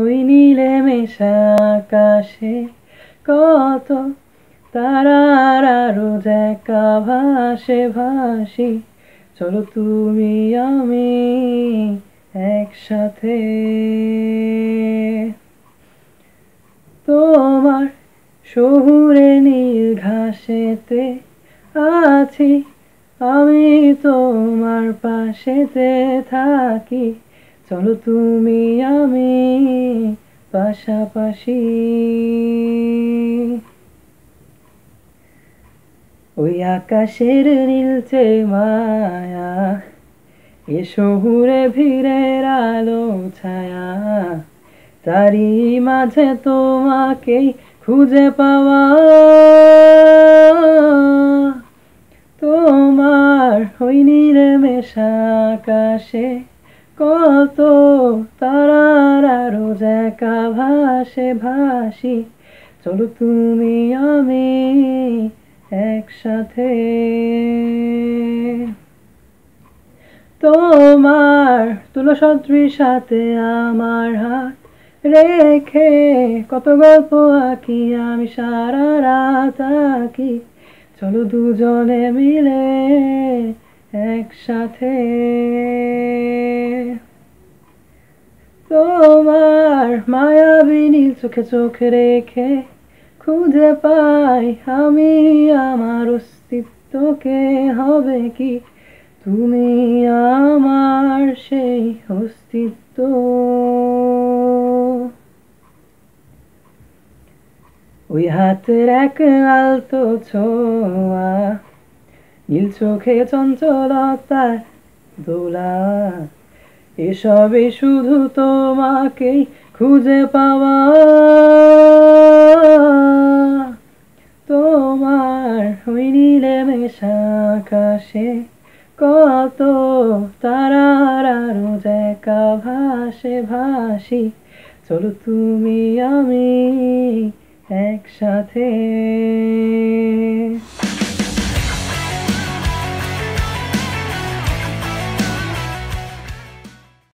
ওই নীলে মেশা আকাশে কত তারার আরো দেখা ভাসে ভাসি চলো তুমি আমি একসাথে তোমার শহুরে নীল ঘাসেতে আছি আমি তোমার পাশেতে থাকি চলো তুমি আমি পাশাপাশি ওই আকাশের নীলচে মায়া এ শহুরে ভিড়ের আলো ছায়া তারই মাঝে তোমাকেই খুঁজে পাওয়া তোমার হইনি রে মেশা আকাশে কত তারার আরো ভাসে ভাসি চলো তুমি আমি একসাথে তোমার তুলো সদৃশ সাথে আমার হাত রেখে কত গল্প আঁকি আমি সারা রাত আঁকি চলো দুজনে মিলে একসাথে বিনি চোখে চোখ রেখে খুঁজে পাই আমি আমার অস্তিত্বকে হবে কি তুমি আমার সেই অস্তিত্ব ওই হাতের এক আলতো ছোয়া নীল চোখে চঞ্চলতা দোলা এসবে শুধু তোমাকেই খুঁজে পাওয়া তোমার ওই নীলে মেশা কত তারার আরো ভাসে ভাসি চলো তুমি আমি একসাথে